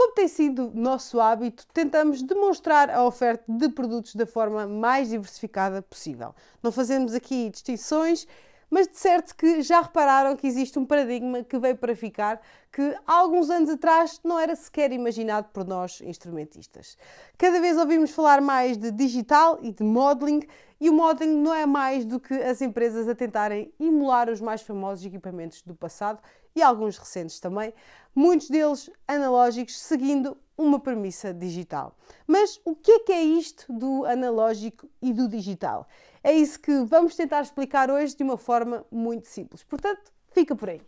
Como tem sido nosso hábito, tentamos demonstrar a oferta de produtos da forma mais diversificada possível. Não fazemos aqui distinções, mas de certo que já repararam que existe um paradigma que veio para ficar que há alguns anos atrás não era sequer imaginado por nós instrumentistas. Cada vez ouvimos falar mais de digital e de modeling e o modding não é mais do que as empresas a tentarem emular os mais famosos equipamentos do passado e alguns recentes também, muitos deles analógicos, seguindo uma premissa digital. Mas o que é que é isto do analógico e do digital? É isso que vamos tentar explicar hoje de uma forma muito simples. Portanto, fica por aí.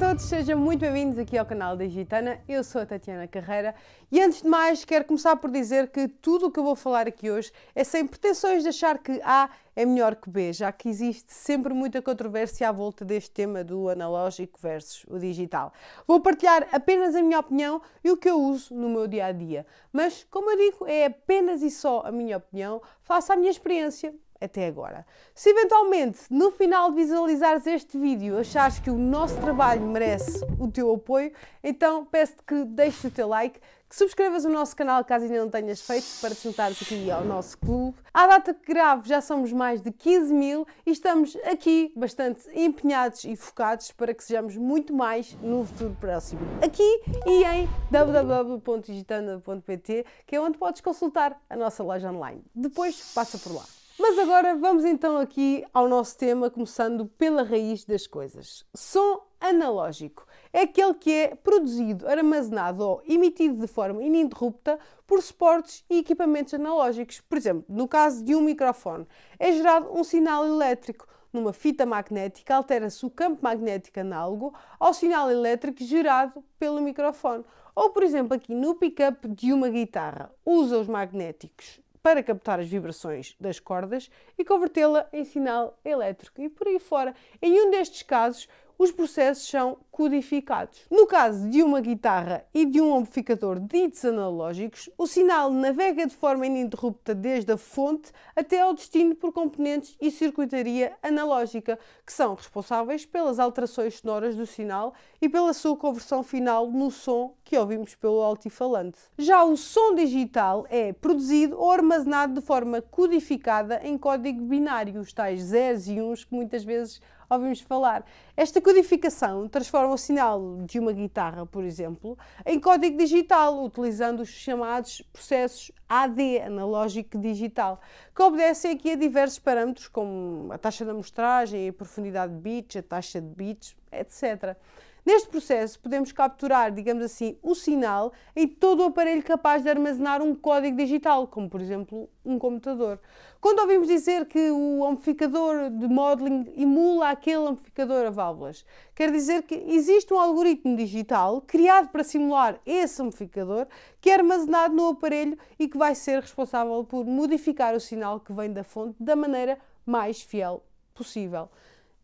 todos, sejam muito bem-vindos aqui ao canal da Gitana. Eu sou a Tatiana Carreira e antes de mais quero começar por dizer que tudo o que eu vou falar aqui hoje é sem pretensões de achar que A é melhor que B, já que existe sempre muita controvérsia à volta deste tema do analógico versus o digital. Vou partilhar apenas a minha opinião e o que eu uso no meu dia a dia, mas como eu digo, é apenas e só a minha opinião, faço a minha experiência até agora. Se eventualmente no final de visualizares este vídeo achares que o nosso trabalho merece o teu apoio, então peço-te que deixes o teu like, que subscrevas o nosso canal caso ainda não tenhas feito para te juntares aqui ao nosso clube. À data que gravo já somos mais de 15 mil e estamos aqui bastante empenhados e focados para que sejamos muito mais no futuro próximo. Aqui e em www.digitanda.pt que é onde podes consultar a nossa loja online. Depois passa por lá. Mas agora vamos então aqui ao nosso tema, começando pela raiz das coisas. Som analógico é aquele que é produzido, armazenado ou emitido de forma ininterrupta por suportes e equipamentos analógicos. Por exemplo, no caso de um microfone, é gerado um sinal elétrico. Numa fita magnética, altera-se o campo magnético análogo ao sinal elétrico gerado pelo microfone. Ou, por exemplo, aqui no pickup de uma guitarra, usa os magnéticos para captar as vibrações das cordas e convertê-la em sinal elétrico e por aí fora. Em um destes casos, os processos são codificados. No caso de uma guitarra e de um amplificador ditos analógicos, o sinal navega de forma ininterrupta desde a fonte até ao destino por componentes e circuitaria analógica, que são responsáveis pelas alterações sonoras do sinal e pela sua conversão final no som que ouvimos pelo altifalante. Já o som digital é produzido ou armazenado de forma codificada em código binário, os tais zeros e uns que muitas vezes ouvimos falar. Esta codificação transforma o sinal de uma guitarra, por exemplo, em código digital, utilizando os chamados processos AD, analógico digital, que obedecem aqui a diversos parâmetros, como a taxa de amostragem, a profundidade de bits, a taxa de bits, etc. Neste processo, podemos capturar, digamos assim, o sinal em todo o aparelho capaz de armazenar um código digital, como por exemplo um computador. Quando ouvimos dizer que o amplificador de modeling emula aquele amplificador a válvulas, quer dizer que existe um algoritmo digital criado para simular esse amplificador que é armazenado no aparelho e que vai ser responsável por modificar o sinal que vem da fonte da maneira mais fiel possível.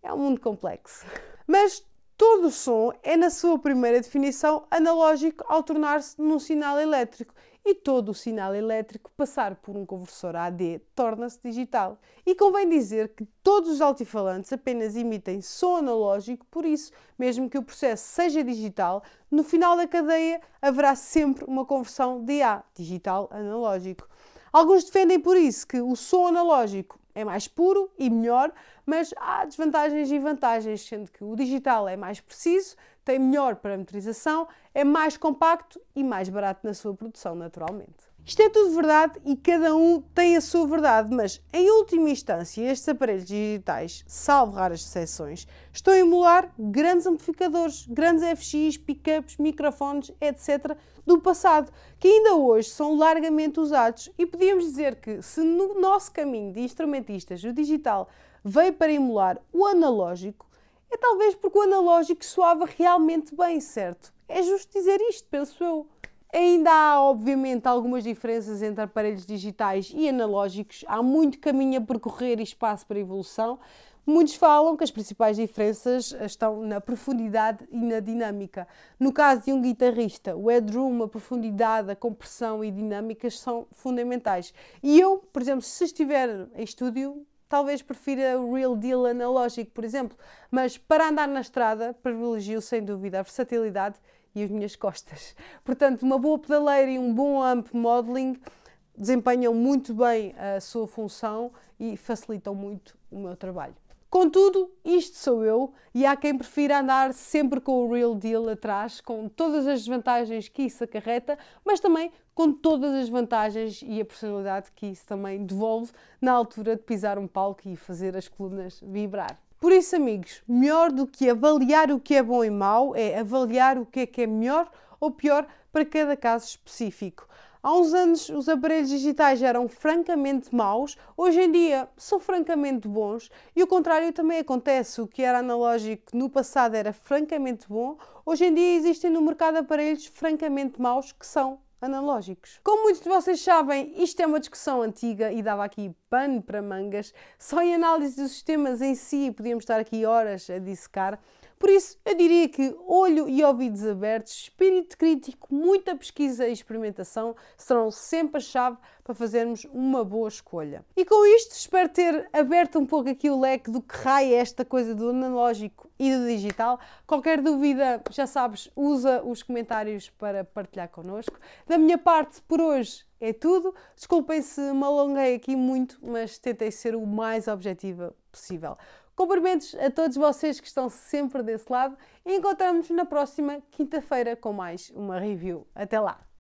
É um mundo complexo. Mas Todo o som é, na sua primeira definição, analógico ao tornar-se num sinal elétrico, e todo o sinal elétrico passar por um conversor AD torna-se digital. E convém dizer que todos os altifalantes apenas emitem som analógico, por isso, mesmo que o processo seja digital, no final da cadeia haverá sempre uma conversão DA, digital analógico. Alguns defendem por isso que o som analógico é mais puro e melhor, mas há desvantagens e vantagens, sendo que o digital é mais preciso, tem melhor parametrização, é mais compacto e mais barato na sua produção, naturalmente. Isto é tudo verdade e cada um tem a sua verdade, mas em última instância, estes aparelhos digitais, salvo raras exceções, estão a emular grandes amplificadores, grandes FX, pickups, microfones, etc., do passado, que ainda hoje são largamente usados. E podíamos dizer que, se no nosso caminho de instrumentistas o digital veio para emular o analógico, é talvez porque o analógico soava realmente bem, certo? É justo dizer isto, penso eu. Ainda há, obviamente, algumas diferenças entre aparelhos digitais e analógicos, há muito caminho a percorrer e espaço para evolução. Muitos falam que as principais diferenças estão na profundidade e na dinâmica. No caso de um guitarrista, o headroom, a profundidade, a compressão e dinâmicas são fundamentais. E eu, por exemplo, se estiver em estúdio, talvez prefira o real deal analógico, por exemplo, mas para andar na estrada, privilegio sem dúvida a versatilidade e as minhas costas. Portanto, uma boa pedaleira e um bom amp modeling desempenham muito bem a sua função e facilitam muito o meu trabalho. Contudo, isto sou eu e há quem prefira andar sempre com o real deal atrás, com todas as desvantagens que isso acarreta, mas também com todas as vantagens e a personalidade que isso também devolve na altura de pisar um palco e fazer as colunas vibrar. Por isso, amigos, melhor do que avaliar o que é bom e mau é avaliar o que é que é melhor ou pior para cada caso específico. Há uns anos os aparelhos digitais eram francamente maus, hoje em dia são francamente bons e o contrário também acontece. O que era analógico no passado era francamente bom, hoje em dia existem no mercado aparelhos francamente maus que são analógicos. Como muitos de vocês sabem, isto é uma discussão antiga e dava aqui pano para mangas. Só em análise dos sistemas em si podíamos estar aqui horas a dissecar, por isso, eu diria que olho e ouvidos abertos, espírito crítico, muita pesquisa e experimentação serão sempre a chave para fazermos uma boa escolha. E com isto, espero ter aberto um pouco aqui o leque do que raia é esta coisa do analógico e do digital. Qualquer dúvida, já sabes, usa os comentários para partilhar connosco. Da minha parte, por hoje é tudo. Desculpem se me alonguei aqui muito, mas tentei ser o mais objetiva possível. Cumprimentos a todos vocês que estão sempre desse lado e encontramos-nos na próxima quinta-feira com mais uma review. Até lá!